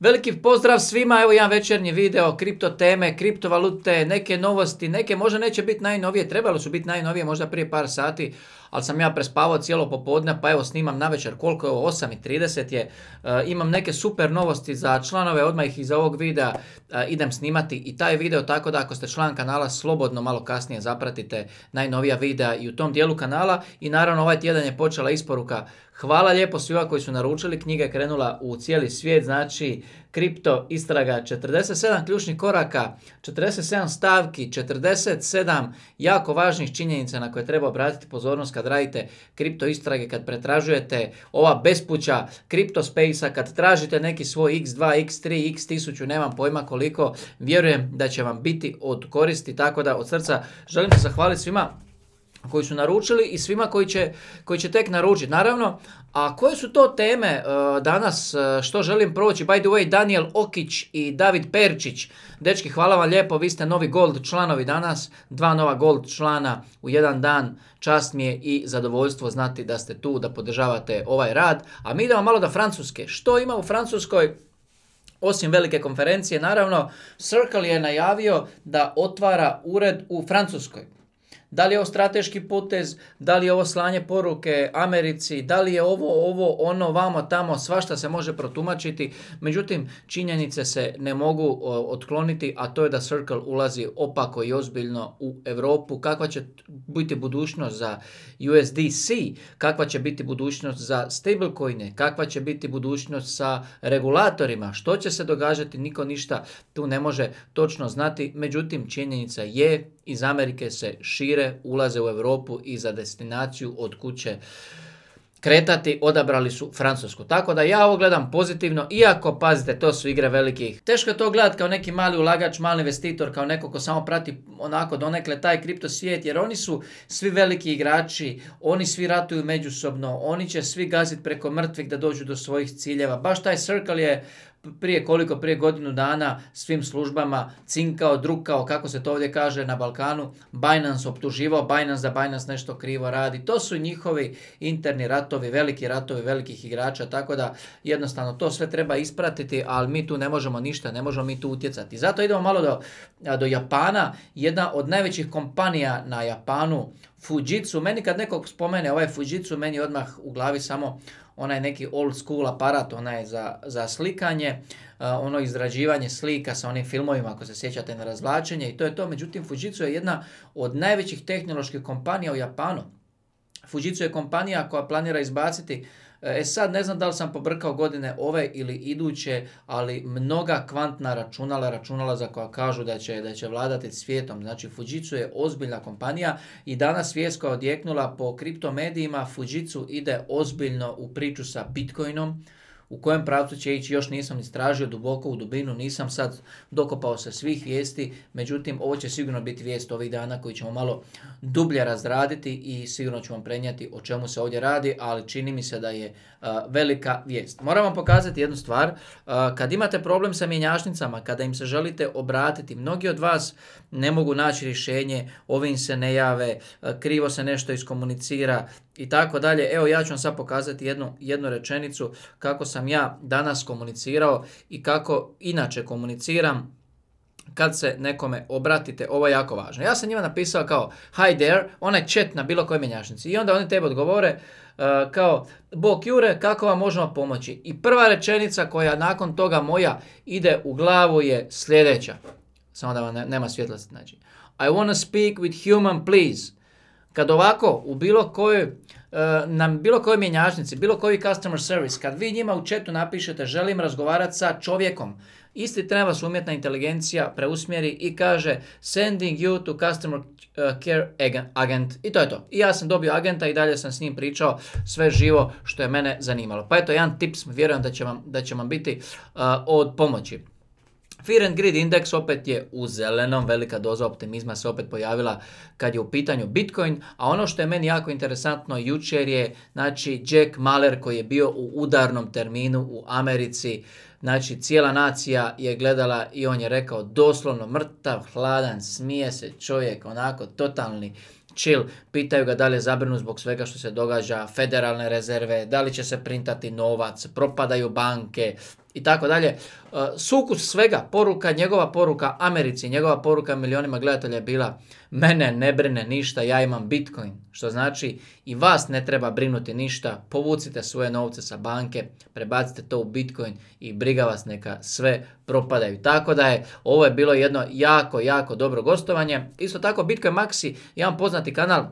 Veliki pozdrav svima, evo jedan večernji video, kripto teme, kriptovalute, neke novosti, neke možda neće biti najnovije, trebalo su biti najnovije možda prije par sati, ali sam ja prespavao cijelo popodne, pa evo snimam na večer, koliko je ovo, 8.30 je, eh, imam neke super novosti za članove, odmah ih iz ovog videa eh, idem snimati i taj video, tako da ako ste član kanala, slobodno malo kasnije zapratite najnovija videa i u tom dijelu kanala i naravno ovaj tjedan je počela isporuka Hvala lijepo svima koji su naručili, knjiga je krenula u cijeli svijet, znači kripto istraga, 47 ključnih koraka, 47 stavki, 47 jako važnih činjenica na koje treba obratiti pozornost kad radite kripto istrage, kad pretražujete ova bespuća kripto space kad tražite neki svoj x2, x3, x1000, nemam pojma koliko, vjerujem da će vam biti od koristi, tako da od srca želim se zahvaliti svima koji su naručili i svima koji će, koji će tek naručiti. Naravno, a koje su to teme e, danas e, što želim proći? By the way, Daniel Okić i David Perčić. Dečki, hvala vam lijepo, vi ste novi gold članovi danas. Dva nova gold člana u jedan dan. Čast mi je i zadovoljstvo znati da ste tu, da podržavate ovaj rad. A mi idemo malo da Francuske. Što ima u Francuskoj? Osim velike konferencije, naravno, Circle je najavio da otvara ured u Francuskoj. Da li je ovo strateški potez, da li je ovo slanje poruke Americi, da li je ovo, ovo, ono, vamo, tamo, svašta se može protumačiti. Međutim, činjenice se ne mogu otkloniti, a to je da Circle ulazi opako i ozbiljno u Europu. Kakva će biti budućnost za USDC, kakva će biti budućnost za stablecoine, kakva će biti budućnost sa regulatorima, što će se događati, niko ništa tu ne može točno znati. Međutim, činjenica je iz Amerike se šire, ulaze u Europu i za destinaciju od kuće kretati, odabrali su Francusku. Tako da ja ovo gledam pozitivno, iako pazite, to su igre velikih. Teško je to gledati kao neki mali ulagač, mali investitor, kao neko ko samo prati onako donekle taj kripto svijet, jer oni su svi veliki igrači, oni svi ratuju međusobno, oni će svi gaziti preko mrtvih da dođu do svojih ciljeva. Baš taj Circle je prije koliko, prije godinu dana svim službama cinkao, drukao, kako se to ovdje kaže na Balkanu, Binance optuživao, Binance da Binance nešto krivo radi. To su njihovi interni ratovi, veliki ratovi velikih igrača, tako da jednostavno to sve treba ispratiti, ali mi tu ne možemo ništa, ne možemo mi tu utjecati. Zato idemo malo do, do Japana, jedna od najvećih kompanija na Japanu, Fujitsu, meni kad nekog spomene ovaj Fujitsu, meni odmah u glavi samo onaj neki old school aparat, onaj za, za slikanje, ono izrađivanje slika sa onim filmovima ako se sjećate na razvlačenje i to je to. Međutim, Fujitsu je jedna od najvećih tehnoloških kompanija u Japanu Fujitsu je kompanija koja planira izbaciti e, e sad ne znam da li sam pobrkao godine ove ili iduće, ali mnoga kvantna računala, računala za koja kažu da će, da će vladati svijetom. Znači Fujitsu je ozbiljna kompanija i danas svijest koja je odjeknula po kriptomedijima, Fujitsu ide ozbiljno u priču sa Bitcoinom u kojem pravcu će ići, još nisam istražio duboko u dubinu, nisam sad dokopao se svih vijesti, međutim ovo će sigurno biti vijest ovih dana koji ćemo malo dublje razraditi i sigurno ću vam prenijeti o čemu se ovdje radi, ali čini mi se da je velika vijest. Moram vam pokazati jednu stvar, kad imate problem sa mjenjašnicama kada im se želite obratiti, mnogi od vas ne mogu naći rješenje, ovim se ne jave, krivo se nešto iskomunicira i tako dalje. Evo ja ću vam sad pokazati jednu, jednu rečenicu kako sam sam ja danas komunicirao i kako inače komuniciram kad se nekome obratite, ovo je jako važno. Ja sam njima napisao kao hi there, onaj chat na bilo kojoj mjenjačnici i onda oni tebi odgovore e, kao bok Jure, kako vam možemo pomoći? I prva rečenica koja nakon toga moja ide u glavu je sljedeća. Samo da vam nema svjetla znači. I wanna speak with human please. Kad ovako u bilo kojoj e, na bilo kojoj mjenjačnici, bilo koji customer service, kad vi njima u chatu napišete želim razgovarati sa čovjekom, isti tren vas umjetna inteligencija preusmjeri i kaže sending you to customer e, care agent i to je to. I ja sam dobio agenta i dalje sam s njim pričao sve živo što je mene zanimalo. Pa eto, jedan tips, vjerujem da će vam, da će vam biti e, od pomoći. Fear and Greed indeks opet je u zelenom, velika doza optimizma se opet pojavila kad je u pitanju Bitcoin, a ono što je meni jako interesantno jučer je znači Jack Maler koji je bio u udarnom terminu u Americi, znači cijela nacija je gledala i on je rekao doslovno mrtav, hladan, smije se čovjek, onako totalni chill, pitaju ga da li je zabrinut zbog svega što se događa, federalne rezerve, da li će se printati novac, propadaju banke, i tako dalje. E, sukus svega, poruka, njegova poruka Americi, njegova poruka milionima gledatelja je bila mene ne brine ništa, ja imam Bitcoin. Što znači i vas ne treba brinuti ništa, povucite svoje novce sa banke, prebacite to u Bitcoin i briga vas neka sve propadaju. Tako da je ovo je bilo jedno jako, jako dobro gostovanje. Isto tako Bitcoin Maxi, jedan poznati kanal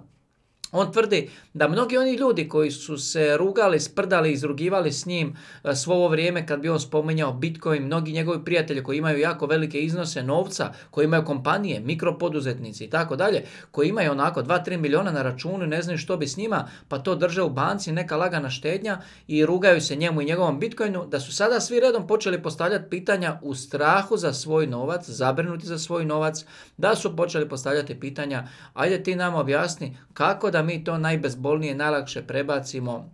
on tvrdi da mnogi oni ljudi koji su se rugali, sprdali, izrugivali s njim e, svo ovo vrijeme kad bi on spominjao Bitcoin, mnogi njegovi prijatelji koji imaju jako velike iznose novca, koji imaju kompanije, mikropoduzetnici i tako dalje, koji imaju onako 2-3 miliona na računu, ne znaju što bi s njima, pa to drže u banci, neka lagana štednja i rugaju se njemu i njegovom Bitcoinu, da su sada svi redom počeli postavljati pitanja u strahu za svoj novac, zabrinuti za svoj novac, da su počeli postavljati pitanja, ajde ti nam objasni kako da onda mi to najbezbolnije, najlakše prebacimo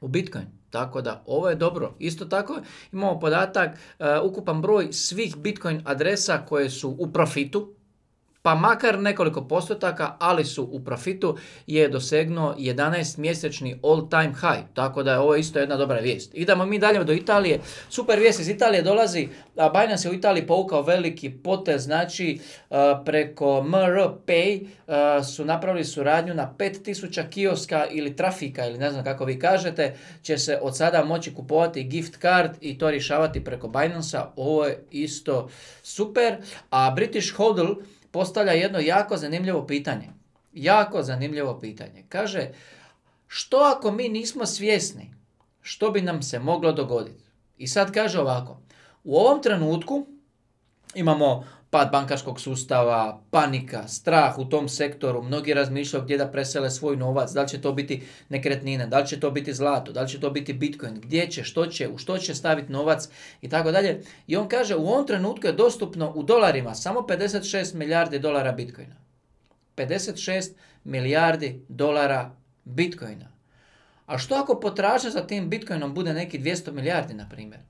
u Bitcoin. Tako da ovo je dobro. Isto tako imamo podatak e, ukupan broj svih Bitcoin adresa koje su u profitu, pa makar nekoliko postotaka, ali su u profitu je dosegnuo 11 mjesečni all time high. Tako da je ovo isto jedna dobra vijest. Idemo mi dalje do Italije. Super vijest iz Italije dolazi. Binance je u Italiji povukao veliki potez, znači e, preko Pay e, su napravili suradnju na 5000 kioska ili trafika ili ne znam kako vi kažete, će se od sada moći kupovati gift card i to rješavati preko binance Ovo je isto super. A British Hodl postavlja jedno jako zanimljivo pitanje. Jako zanimljivo pitanje. Kaže, što ako mi nismo svjesni što bi nam se moglo dogoditi? I sad kaže ovako, u ovom trenutku imamo pad bankarskog sustava, panika, strah u tom sektoru, mnogi razmišljaju gdje da presele svoj novac, da li će to biti nekretnina, da li će to biti zlato, da li će to biti bitcoin, gdje će, što će, u što će staviti novac i tako dalje. I on kaže u ovom trenutku je dostupno u dolarima samo 56 milijardi dolara bitcoina. 56 milijardi dolara bitcoina. A što ako potražnja za tim bitcoinom bude neki 200 milijardi, na primjer?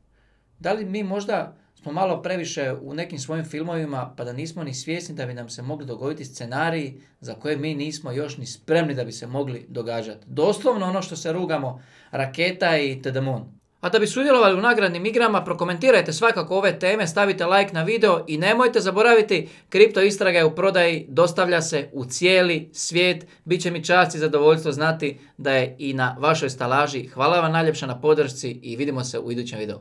Da li mi možda malo previše u nekim svojim filmovima pa da nismo ni svjesni da bi nam se mogli dogoditi scenariji za koje mi nismo još ni spremni da bi se mogli događati. Doslovno ono što se rugamo, raketa i tedemon. A da bi sudjelovali u nagradnim igrama, prokomentirajte svakako ove teme, stavite like na video i nemojte zaboraviti, kripto istraga je u prodaji, dostavlja se u cijeli svijet. Biće mi čast i zadovoljstvo znati da je i na vašoj stalaži. Hvala vam najljepša na podršci i vidimo se u idućem videu.